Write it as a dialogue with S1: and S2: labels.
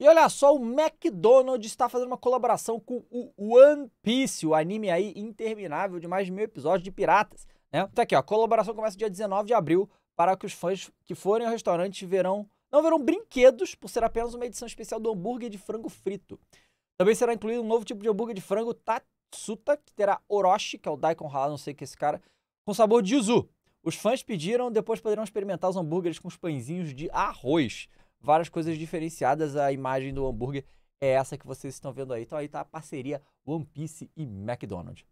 S1: E olha só, o McDonald's está fazendo uma colaboração com o One Piece, o anime aí interminável de mais de mil episódios de piratas. Né? Tá aqui, ó. A colaboração começa dia 19 de abril para que os fãs que forem ao restaurante verão. Não verão brinquedos, por ser apenas uma edição especial do hambúrguer de frango frito. Também será incluído um novo tipo de hambúrguer de frango Tatsuta, que terá Orochi, que é o Daikon Hala, não sei o que é esse cara, com sabor de yuzu. Os fãs pediram, depois poderão experimentar os hambúrgueres com os pãezinhos de arroz várias coisas diferenciadas. A imagem do hambúrguer é essa que vocês estão vendo aí. Então aí tá a parceria One Piece e McDonald's.